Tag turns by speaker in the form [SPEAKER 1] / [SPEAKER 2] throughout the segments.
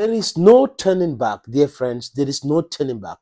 [SPEAKER 1] There is no turning back, dear friends, there is no turning back.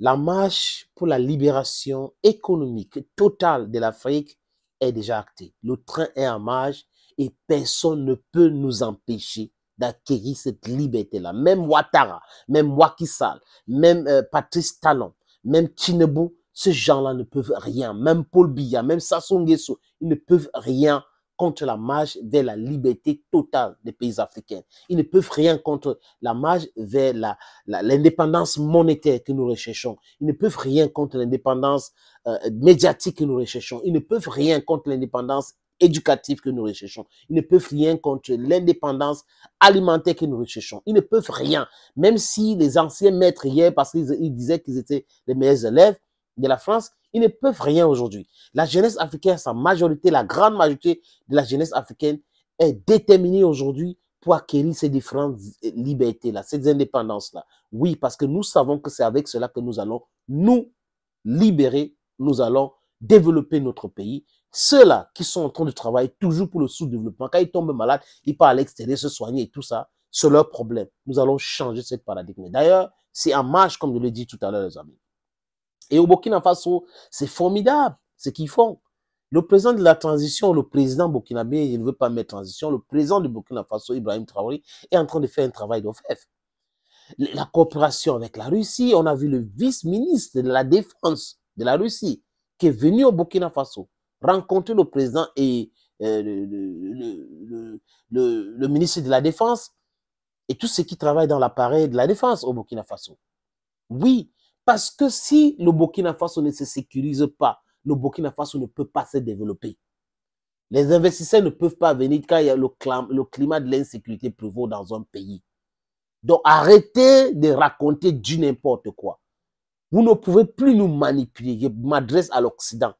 [SPEAKER 1] La marche pour la libération économique totale de l'Afrique est déjà actée. Le train est en marche et personne ne peut nous empêcher d'acquérir cette liberté-là. Même Ouattara, même Wakisal, même euh, Patrice Talon, même Tinebou, ces gens-là ne peuvent rien. Même Paul Biya, même Sassou Nguesso, ils ne peuvent rien contre la marche vers la liberté totale des pays africains. Ils ne peuvent rien contre la marche vers l'indépendance la, l'indépendance monétaire que nous recherchons. Ils ne peuvent rien contre l'indépendance euh, médiatique que nous recherchons. Ils ne peuvent rien contre l'indépendance éducative que nous recherchons. Ils ne peuvent rien contre l'indépendance alimentaire que nous recherchons. Ils ne peuvent rien. Même si les anciens maîtres hier, parce qu'ils disaient qu'ils étaient les meilleurs élèves de la France, ils ne peuvent rien aujourd'hui. La jeunesse africaine, sa majorité, la grande majorité de la jeunesse africaine est déterminée aujourd'hui pour acquérir ces différentes libertés-là, ces indépendances-là. Oui, parce que nous savons que c'est avec cela que nous allons nous libérer, nous allons développer notre pays. Ceux-là qui sont en train de travailler toujours pour le sous-développement, quand ils tombent malades, ils partent à l'extérieur se soigner et tout ça, c'est leur problème. Nous allons changer cette paradigme. D'ailleurs, c'est en marche, comme je l'ai dit tout à l'heure, les amis. Et au Burkina Faso, c'est formidable ce qu'ils font. Le président de la transition, le président burkinabé, il ne veut pas mettre transition, le président du Burkina Faso, Ibrahim Traoré, est en train de faire un travail d'OFF. La coopération avec la Russie, on a vu le vice-ministre de la Défense de la Russie qui est venu au Burkina Faso rencontrer le président et euh, le, le, ministre de la Défense et tous ceux qui travaillent dans l'appareil de la Défense au Burkina Faso. Oui, parce que si le Burkina Faso ne se sécurise pas, le Burkina Faso ne peut pas se développer. Les investisseurs ne peuvent pas venir quand il y a le, climat de l'insécurité prévaut dans un pays. Donc arrêtez de raconter du n'importe quoi. Vous ne pouvez plus nous manipuler. Je m'adresse à l'Occident.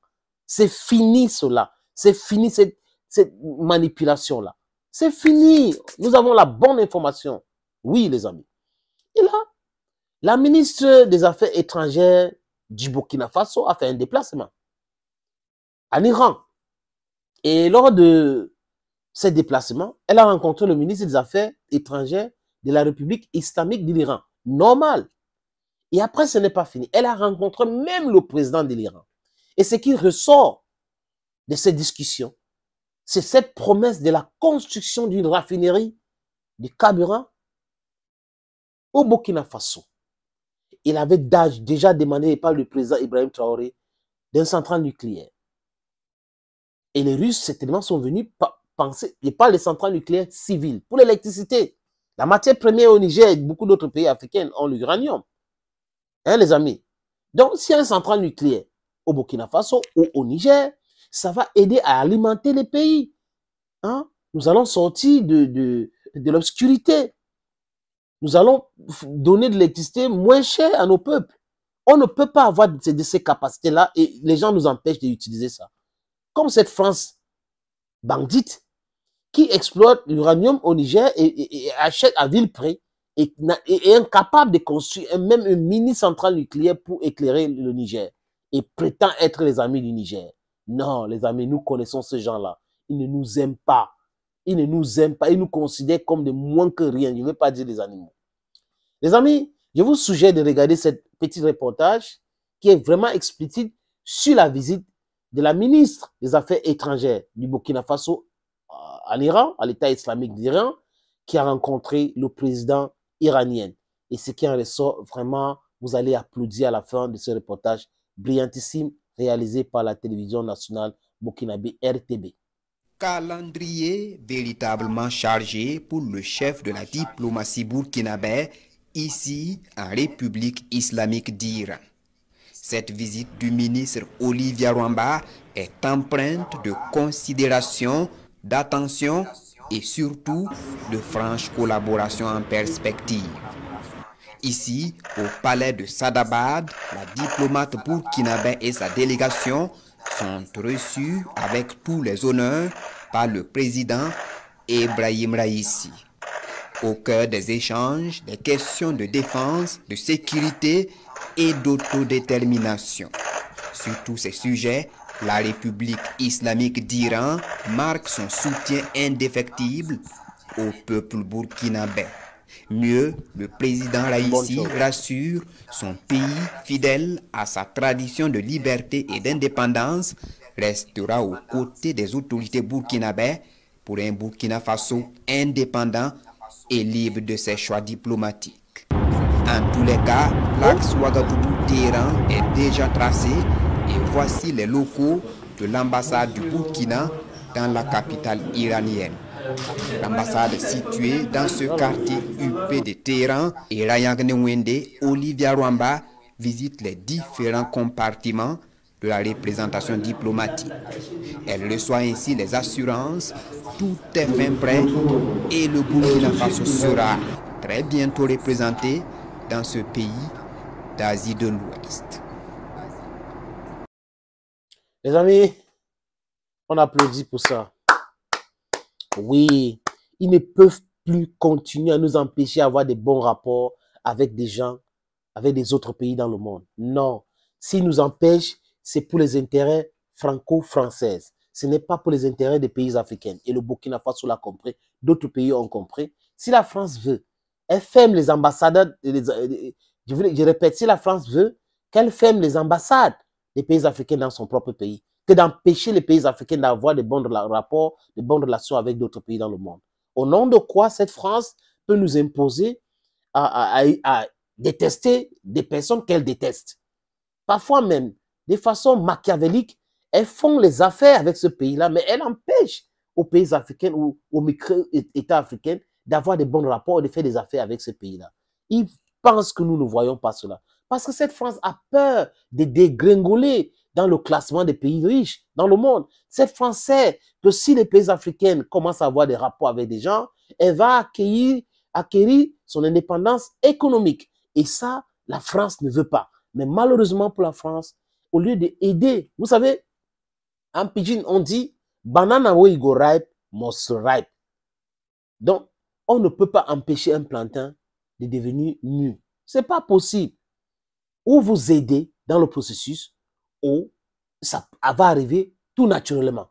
[SPEAKER 1] C'est fini cela. C'est fini cette, cette manipulation-là. C'est fini. Nous avons la bonne information. Oui, les amis. Et là, la ministre des Affaires étrangères du Burkina Faso a fait un déplacement en Iran. Et lors de ce déplacement, elle a rencontré le ministre des Affaires étrangères de la République islamique de l'Iran. Normal. Et après, ce n'est pas fini. Elle a rencontré même le président de l'Iran. Et ce qui ressort de ces discussions, c'est cette promesse de la construction d'une raffinerie de carburant au Burkina Faso il avait déjà demandé par le président Ibrahim Traoré d'un central nucléaire. Et les Russes, certainement, sont venus penser, et pas les centrales nucléaires civiles, pour l'électricité. La matière première au Niger et beaucoup d'autres pays africains ont l'uranium. Hein, les amis? Donc, s'il y a un centrale nucléaire au Burkina Faso ou au Niger, ça va aider à alimenter les pays. Hein? Nous allons sortir de, de l'obscurité nous allons donner de l'électricité moins chère à nos peuples. On ne peut pas avoir de, ces capacités-là et les gens nous empêchent d'utiliser ça. Comme cette France bandite qui exploite l'uranium au Niger et, achète à ville près et, et, est incapable de construire même une mini-centrale nucléaire pour éclairer le Niger et prétend être les amis du Niger. Non, les amis, nous connaissons ces gens-là. Ils ne nous aiment pas. Ils ne nous aiment pas, ils nous considèrent comme de moins que rien. Je ne veux pas dire des animaux. Les amis, je vous suggère de regarder ce petit reportage qui est vraiment explicite sur la visite de la ministre des Affaires étrangères du Burkina Faso à euh, l'Iran, à l'État islamique d'Iran, qui a rencontré le président iranien. Et ce qui en ressort, vraiment, vous allez applaudir à la fin de ce reportage brillantissime réalisé par la télévision nationale burkinabé RTB. Calendrier véritablement chargé pour le chef de la diplomatie
[SPEAKER 2] burkinabé ici en République islamique d'Iran. Cette visite du ministre Olivia Rwamba est empreinte de considération, d'attention et surtout de franche collaboration en perspective. Ici, au palais de Sadabad, la diplomate burkinabé et sa délégation sont reçus avec tous les honneurs par le président Ibrahim Raisi. Au cœur des échanges, des questions de défense, de sécurité et d'autodétermination. Sur tous ces sujets, la République islamique d'Iran marque son soutien indéfectible au peuple burkinabé. Mieux, le président Raïssi rassure son pays fidèle à sa tradition de liberté et d'indépendance restera aux côtés des autorités burkinabais pour un Burkina Faso indépendant et libre de ses choix diplomatiques. En tous les cas, l'axe Ouagadougou-Téhéran est déjà tracé et voici les locaux de l'ambassade du Burkina dans la capitale iranienne. L'ambassade située dans ce quartier UP de Téhéran et Rayang Olivia Rwamba, visite les différents compartiments de la représentation diplomatique. Elle reçoit ainsi les assurances, tout est fin prêt et le Burkina Faso sera très bientôt représenté dans ce pays d'Asie de l'Ouest.
[SPEAKER 1] Les amis, on applaudit pour ça. Oui, ils ne peuvent plus continuer à nous empêcher d'avoir des bons rapports avec des gens, avec des autres pays dans le monde. Non. S'ils nous empêchent, c'est pour les intérêts franco-françaises. Ce n'est pas pour les intérêts des pays africains. Et le Burkina Faso l'a compris. D'autres pays ont compris. Si la France veut, elle ferme les ambassades, euh, euh, je répète, si la France veut, qu'elle ferme les ambassades des pays africains dans son propre pays que d'empêcher les pays africains d'avoir des bons rapports, de bonnes relations avec d'autres pays dans le monde. Au nom de quoi cette France peut nous imposer à, détester des personnes qu'elle déteste. Parfois même, de façon machiavélique, elle font les affaires avec ce pays-là, mais elle empêche aux pays africains ou aux micro-États africains d'avoir des bons rapports et de faire des affaires avec ce pays-là. Ils pensent que nous ne voyons pas cela. Parce que cette France a peur de dégringoler dans le classement des pays riches dans le monde. C'est français que si les pays africains commencent à avoir des rapports avec des gens, elle va acquérir son indépendance économique. Et ça, la France ne veut pas. Mais malheureusement pour la France, au lieu d'aider, vous savez, en pidgin, on dit banana will go ripe, must ripe. Donc, on ne peut pas empêcher un plantain de devenir nu. n'est pas possible. Ou vous aider dans le processus, où ça va arriver tout naturellement.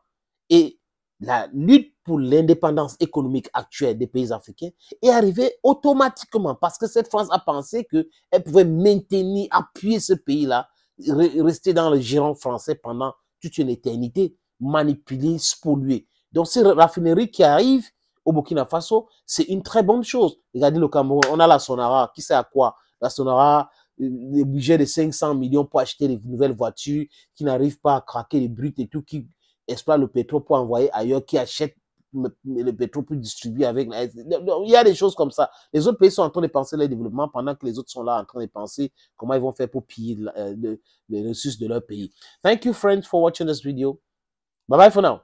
[SPEAKER 1] Et la lutte pour l'indépendance économique actuelle des pays africains est arrivée automatiquement parce que cette France a pensé qu'elle pouvait maintenir, appuyer ce pays-là, rester dans le giron français pendant toute une éternité, manipuler, polluer. Donc ces raffineries qui arrivent au Burkina Faso, c'est une très bonne chose. Regardez le Cameroun, on a la Sonara, qui sait à quoi La Sonara, des budgets de 500 millions pour acheter des nouvelles voitures, qui n'arrivent pas à craquer les brutes et tout, qui exploitent le pétrole pour envoyer ailleurs, qui achètent le pétrole pour distribuer avec Il y a des choses comme ça. Les autres pays sont en train de penser le développement pendant que les autres sont là en train de penser comment ils vont faire pour piller euh, les ressources de leur pays. Thank you, friends, for watching this video. Bye-bye for now.